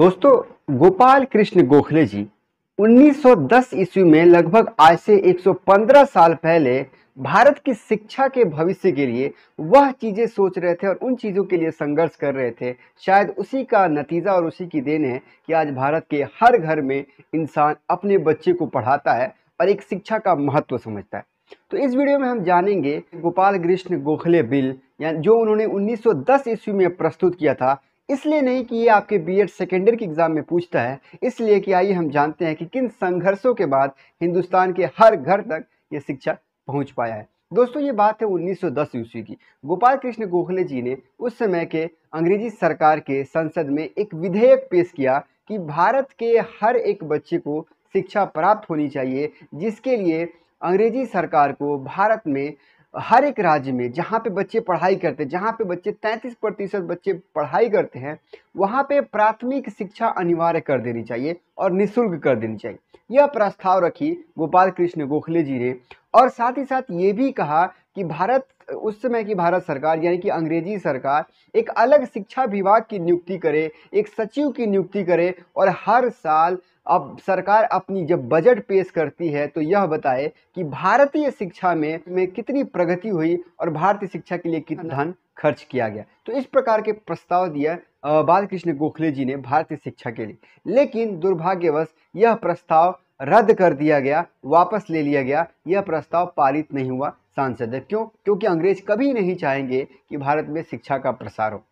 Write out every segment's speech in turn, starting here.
दोस्तों गोपाल कृष्ण गोखले जी 1910 ईस्वी में लगभग आज से 115 साल पहले भारत की शिक्षा के भविष्य के लिए वह चीज़ें सोच रहे थे और उन चीज़ों के लिए संघर्ष कर रहे थे शायद उसी का नतीजा और उसी की देन है कि आज भारत के हर घर में इंसान अपने बच्चे को पढ़ाता है और एक शिक्षा का महत्व समझता है तो इस वीडियो में हम जानेंगे गोपाल कृष्ण गोखले बिल या जो उन्होंने 1910 ईस्वी में प्रस्तुत किया था इसलिए नहीं कि ये आपके बीएड सेकेंडरी के एग्ज़ाम में पूछता है इसलिए कि आइए हम जानते हैं कि किन संघर्षों के बाद हिंदुस्तान के हर घर तक ये शिक्षा पहुंच पाया है दोस्तों ये बात है 1910 ईस्वी की गोपाल कृष्ण गोखले जी ने उस समय के अंग्रेजी सरकार के संसद में एक विधेयक पेश किया कि भारत के हर एक बच्चे को शिक्षा प्राप्त होनी चाहिए जिसके लिए अंग्रेजी सरकार को भारत में हर एक राज्य में जहाँ पे बच्चे पढ़ाई करते हैं जहाँ पे बच्चे 33 प्रतिशत बच्चे पढ़ाई करते हैं वहाँ पे प्राथमिक शिक्षा अनिवार्य कर देनी चाहिए और निःशुल्क कर देनी चाहिए यह प्रस्ताव रखी गोपाल कृष्ण गोखले जी ने और साथ ही साथ ये भी कहा कि भारत उस समय की भारत सरकार यानी कि अंग्रेजी सरकार एक अलग शिक्षा विभाग की नियुक्ति करे एक सचिव की नियुक्ति करे और हर साल अब सरकार अपनी जब बजट पेश करती है तो यह बताए कि भारतीय शिक्षा में में कितनी प्रगति हुई और भारतीय शिक्षा के लिए कितना धन खर्च किया गया तो इस प्रकार के प्रस्ताव दिया बालकृष्ण गोखले जी ने भारतीय शिक्षा के लिए लेकिन दुर्भाग्यवश यह प्रस्ताव रद्द कर दिया गया वापस ले लिया गया यह प्रस्ताव पारित नहीं हुआ सांसद क्यों क्योंकि अंग्रेज कभी नहीं चाहेंगे कि भारत में शिक्षा का प्रसार हो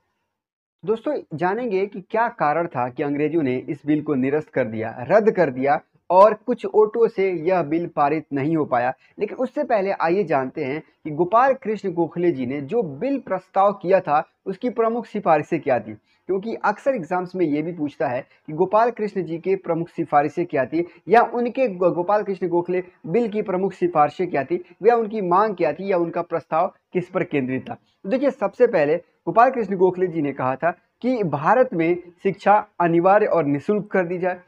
दोस्तों जानेंगे कि क्या कारण था कि अंग्रेजों ने इस बिल को निरस्त कर दिया रद्द कर दिया और कुछ ओटो से यह बिल पारित नहीं हो पाया लेकिन उससे पहले आइए जानते हैं कि गोपाल कृष्ण गोखले जी ने जो बिल प्रस्ताव किया था उसकी प्रमुख सिफारिशें क्या थी क्योंकि अक्सर एग्जाम्स में ये भी पूछता है कि गोपाल कृष्ण जी के प्रमुख सिफारिशें क्या थी या उनके गोपाल कृष्ण गोखले बिल की प्रमुख सिफारिशें क्या थी या उनकी मांग क्या थी या उनका प्रस्ताव किस पर केंद्रित था देखिए सबसे पहले गोपाल कृष्ण गोखले जी ने कहा था कि भारत में शिक्षा अनिवार्य और निशुल्क कर दी जाए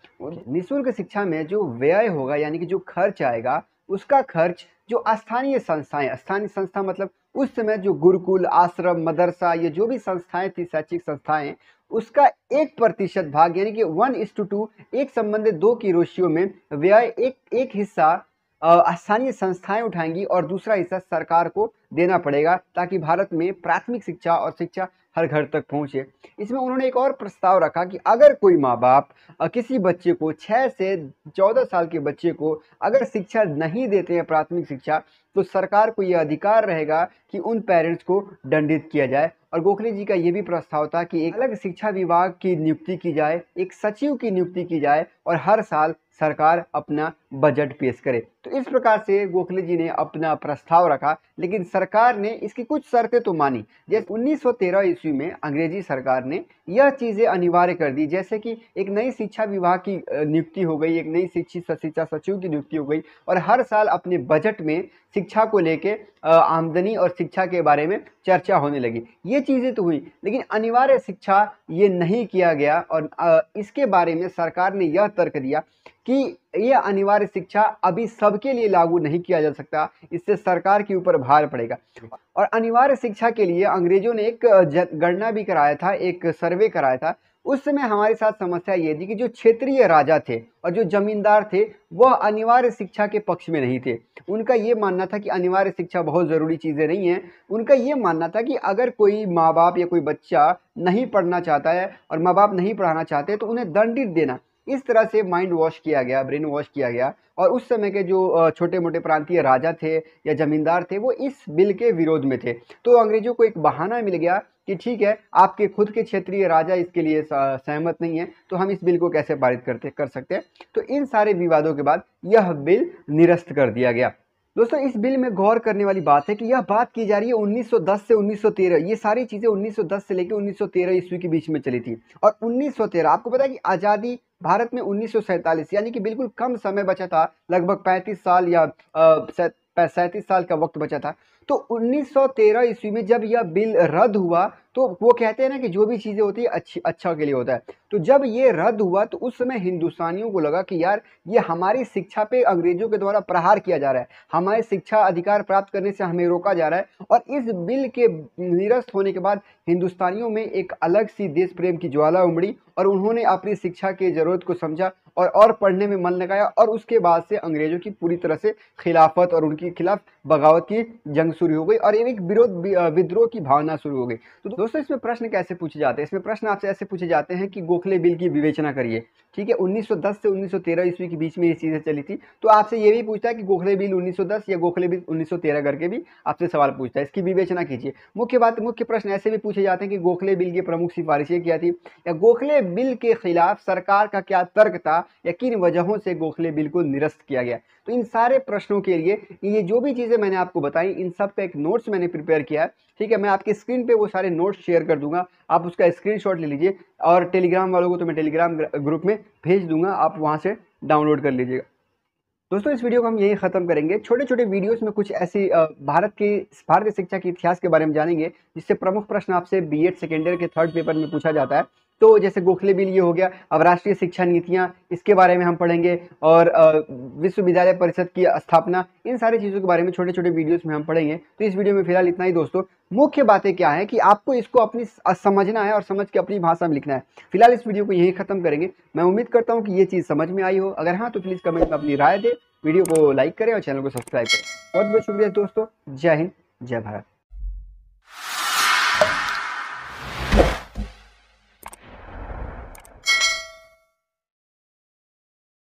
निशुल्क शिक्षा में जो व्यय होगा यानी कि जो खर्च आएगा उसका खर्च जो स्थानीय संस्थाएं स्थानीय संस्था मतलब उस समय जो गुरुकुल आश्रम मदरसा ये जो भी संस्थाएं थी शैक्षिक संस्थाएं उसका एक प्रतिशत भाग यानी कि वन इस टू टू एक संबंधित दो की रोशियों में व्यय एक एक हिस्सा स्थानीय संस्थाएं उठाएंगी और दूसरा हिस्सा सरकार को देना पड़ेगा ताकि भारत में प्राथमिक शिक्षा और शिक्षा हर घर तक पहुँचे इसमें उन्होंने एक और प्रस्ताव रखा कि अगर कोई माँ बाप किसी बच्चे को छः से चौदह साल के बच्चे को अगर शिक्षा नहीं देते हैं प्राथमिक शिक्षा तो सरकार को यह अधिकार रहेगा कि उन पेरेंट्स को दंडित किया जाए और गोखले जी का यह भी प्रस्ताव था कि एक अलग शिक्षा विभाग की नियुक्ति की जाए एक सचिव की नियुक्ति की जाए और हर साल सरकार अपना बजट पेश करे तो इस प्रकार से गोखले जी ने अपना प्रस्ताव रखा लेकिन सर सरकार ने इसकी कुछ शर्तें तो मानी जैसे 1913 ईस्वी में अंग्रेजी सरकार ने यह चीज़ें अनिवार्य कर दी जैसे कि एक नई शिक्षा विभाग की नियुक्ति हो गई एक नई शिक्षित शिक्षा सचिव की नियुक्ति हो गई और हर साल अपने बजट में शिक्षा को लेकर आमदनी और शिक्षा के बारे में चर्चा होने लगी ये चीज़ें तो हुई लेकिन अनिवार्य शिक्षा ये नहीं किया गया और इसके बारे में सरकार ने यह तर्क दिया कि ये अनिवार्य शिक्षा अभी सबके लिए लागू नहीं किया जा सकता इससे सरकार के ऊपर भार पड़ेगा और अनिवार्य शिक्षा के लिए अंग्रेजों ने एक गणना भी कराया था एक सर्वे कराया था उस समय हमारे साथ समस्या ये थी कि जो क्षेत्रीय राजा थे और जो जमींदार थे वह अनिवार्य शिक्षा के पक्ष में नहीं थे उनका ये मानना था कि अनिवार्य शिक्षा बहुत ज़रूरी चीज़ें नहीं हैं उनका ये मानना था कि अगर कोई माँ बाप या कोई बच्चा नहीं पढ़ना चाहता है और माँ बाप नहीं पढ़ाना चाहते तो उन्हें दंडित देना इस तरह से माइंड वॉश किया गया ब्रेन वॉश किया गया और उस समय के जो छोटे मोटे प्रांतीय राजा थे या जमींदार थे वो इस बिल के विरोध में थे तो अंग्रेजों को एक बहाना मिल गया कि ठीक है आपके खुद के क्षेत्रीय राजा इसके लिए सहमत नहीं है तो हम इस बिल को कैसे पारित करते कर सकते हैं तो इन सारे विवादों के बाद यह बिल निरस्त कर दिया गया दोस्तों इस बिल में गौर करने वाली बात है कि यह बात की जा रही है 1910 से 1913 ये सारी चीज़ें 1910 से लेकर 1913 ईस्वी के बीच में चली थी और 1913 आपको पता है कि आज़ादी भारत में उन्नीस यानी कि बिल्कुल कम समय बचा था लगभग 35 साल या सैंतीस साल का वक्त बचा था तो 1913 ईस्वी में जब यह बिल रद्द हुआ तो वो कहते हैं ना कि जो भी चीज़ें होती है अच्छी अच्छा के लिए होता है तो जब ये रद्द हुआ तो उस समय हिंदुस्तानियों को लगा कि यार ये हमारी शिक्षा पे अंग्रेजों के द्वारा प्रहार किया जा रहा है हमारे शिक्षा अधिकार प्राप्त करने से हमें रोका जा रहा है और इस बिल के निरस्त होने के बाद हिंदुस्तानियों में एक अलग सी देश प्रेम की ज्वाला उमड़ी और उन्होंने अपनी शिक्षा की ज़रूरत को समझा और और पढ़ने में मन लगाया और उसके बाद से अंग्रेज़ों की पूरी तरह से खिलाफत और उनके खिलाफ बगावत की जंग शुरू हो गई और एक विरोध विद्रोह की भावना शुरू हो गई तो दोस्तों इसमें प्रश्न कैसे पूछे जाते हैं इसमें प्रश्न आपसे ऐसे पूछे जाते हैं कि गोखले बिल की विवेचना करिए ठीक है 1910 से 1913 ईस्वी के बीच में ये चीज़ें चली थी तो आपसे ये भी पूछता है कि गोखले बिल 1910 या गोखले बिल 1913 करके भी आपसे सवाल पूछता है इसकी विवेचना कीजिए मुख्य बात मुख्य प्रश्न ऐसे भी पूछे जाते हैं कि गोखले बिल की प्रमुख सिफारिशें क्या थी या गोखले बिल के खिलाफ सरकार का क्या तर्क था या किन वजहों से गोखले बिल को निरस्त किया गया तो इन सारे प्रश्नों के लिए ये जो भी चीज़ें मैंने आपको बताई इन सब का एक नोट्स मैंने प्रिपेयर किया है ठीक है मैं आपकी स्क्रीन पर वो सारे नोट्स पोस्ट शेयर कर दूंगा आप उसका स्क्रीनशॉट ले लीजिए और टेलीग्राम वालों को तो मैं टेलीग्राम ग्रुप में भेज दूंगा आप वहाँ से डाउनलोड कर लीजिएगा दोस्तों इस वीडियो को हम यही ख़त्म करेंगे छोटे छोटे वीडियोस में कुछ ऐसी भारत की भारतीय शिक्षा के इतिहास के बारे में जानेंगे जिससे प्रमुख प्रश्न आपसे बीएड एड के थर्ड पेपर में पूछा जाता है तो जैसे गोखले बिल ये हो गया अब राष्ट्रीय शिक्षा नीतियाँ इसके बारे में हम पढ़ेंगे और विश्वविद्यालय परिषद की स्थापना इन सारी चीज़ों के बारे में छोटे छोटे वीडियोस में हम पढ़ेंगे तो इस वीडियो में फिलहाल इतना ही दोस्तों मुख्य बातें क्या है कि आपको इसको अपनी समझना है और समझ के अपनी भाषा में लिखना है फिलहाल इस वीडियो को यहीं खत्म करेंगे मैं उम्मीद करता हूँ कि ये चीज़ समझ में आई हो अगर हाँ तो प्लीज़ कमेंट में अपनी राय दें वीडियो को लाइक करें और चैनल को सब्सक्राइब करें बहुत बहुत शुक्रिया दोस्तों जय हिंद जय भारत